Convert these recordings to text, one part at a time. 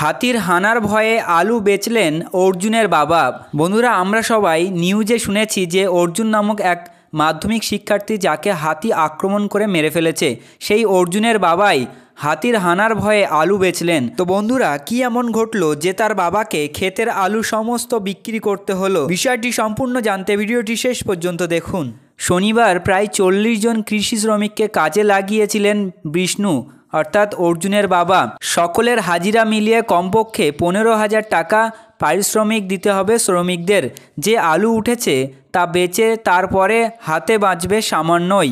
হাতির হানার ভয়ে আলু বেচলেন অর্জুনের বাবা বন্ধুরা আমরা সবাই নিউজে শুনেছি যে অর্জুন নামক এক মাধ্যমিক শিক্ষার্থী যাকে হাতি আক্রমণ করে মেরে ফেলেছে সেই অর্জুনের বাবাই হাতির হানার ভয়ে আলু বেচলেন তো বন্ধুরা কি এমন ঘটলো যে তার বাবাকে ক্ষেতের আলু সমস্ত বিক্রি করতে হলো বিষয়টি সম্পূর্ণ জানতে ভিডিওটি শেষ পর্যন্ত দেখুন শনিবার প্রায় চল্লিশ জন কৃষি শ্রমিককে কাজে লাগিয়েছিলেন বিষ্ণু অর্থাৎ অর্জুনের বাবা সকলের হাজিরা মিলিয়ে কমপক্ষে পনেরো হাজার টাকা পারিশ্রমিক দিতে হবে শ্রমিকদের যে আলু উঠেছে তা বেচে তারপরে হাতে বাঁচবে সামান্যই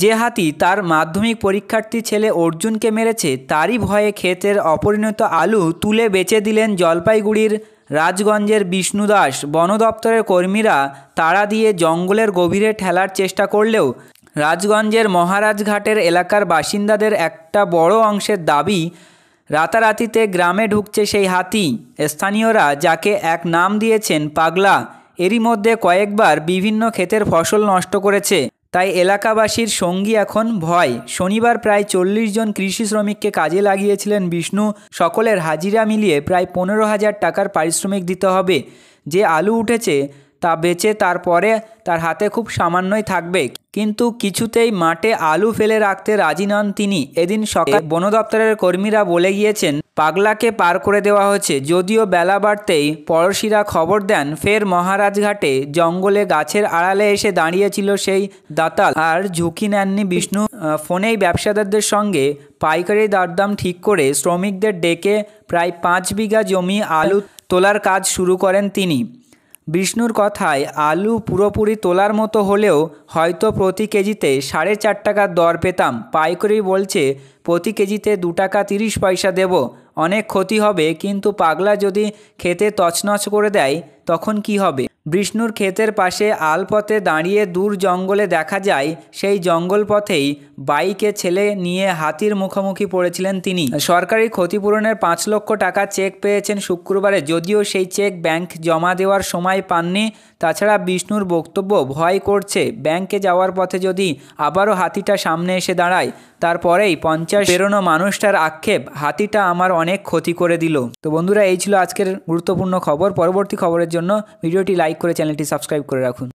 যে হাতি তার মাধ্যমিক পরীক্ষার্থী ছেলে অর্জুনকে মেরেছে তারই ভয়ে ক্ষেতের অপরিণত আলু তুলে বেচে দিলেন জলপাইগুড়ির রাজগঞ্জের বিষ্ণু দাস বন দপ্তরের কর্মীরা তাড়া দিয়ে জঙ্গলের গভীরে ঠেলার চেষ্টা করলেও রাজগঞ্জের মহারাজঘাটের এলাকার বাসিন্দাদের একটা বড় অংশের দাবি রাতারাতিতে গ্রামে ঢুকছে সেই হাতি স্থানীয়রা যাকে এক নাম দিয়েছেন পাগলা এরই মধ্যে কয়েকবার বিভিন্ন ক্ষেতের ফসল নষ্ট করেছে তাই এলাকাবাসীর সঙ্গী এখন ভয় শনিবার প্রায় চল্লিশ জন কৃষি শ্রমিককে কাজে লাগিয়েছিলেন বিষ্ণু সকলের হাজিরা মিলিয়ে প্রায় পনেরো হাজার টাকার পারিশ্রমিক দিতে হবে যে আলু উঠেছে তা বেচে তারপরে তার হাতে খুব সামান্যই থাকবে কিন্তু কিছুতেই মাঠে আলু ফেলে রাখতে রাজি নন তিনি এদিন সকালে বন দপ্তরের কর্মীরা বলে গিয়েছেন পাগলাকে পার করে দেওয়া হয়েছে যদিও বেলা বাড়তেই পড়শিরা খবর দেন ফের মহারাজঘাটে জঙ্গলে গাছের আড়ালে এসে দাঁড়িয়েছিল সেই দাতাল আর ঝুঁকি নেননি বিষ্ণু ফোনেই ব্যবসাদারদের সঙ্গে পাইকারি দরদাম ঠিক করে শ্রমিকদের ডেকে প্রায় পাঁচ বিঘা জমি আলু তোলার কাজ শুরু করেন তিনি বিষ্ণুর কথায় আলু পুরোপুরি তোলার মতো হলেও হয়তো প্রতি কেজিতে সাড়ে চার টাকার দর পেতাম পাইকারি বলছে প্রতি কেজিতে দু টাকা তিরিশ পয়সা দেব অনেক ক্ষতি হবে কিন্তু পাগলা যদি খেতে তছনছ করে দেয় তখন কি হবে বিষ্ণুর ক্ষেতের পাশে আলপথে দাঁড়িয়ে দূর জঙ্গলে দেখা যায় সেই জঙ্গল পথেই বাইকে ছেলে নিয়ে হাতির মুখোমুখি পড়েছিলেন তিনি সরকারি ক্ষতিপূরণের পাঁচ লক্ষ টাকা চেক পেয়েছেন শুক্রবারে যদিও সেই চেক ব্যাংক জমা দেওয়ার সময় পাননি তাছাড়া বিষ্ণুর বক্তব্য ভয় করছে ব্যাংকে যাওয়ার পথে যদি আবারও হাতিটা সামনে এসে দাঁড়ায় তারপরেই পঞ্চাশ পেরোনো মানুষটার আক্ষেপ হাতিটা আমার অনেক ক্ষতি করে দিল তো বন্ধুরা এই ছিল আজকের গুরুত্বপূর্ণ খবর পরবর্তী খবরের জন্য ভিডিওটি লাইক লাইক করে চ্যানেলটি সাবস্ক্রাইব করে রাখুন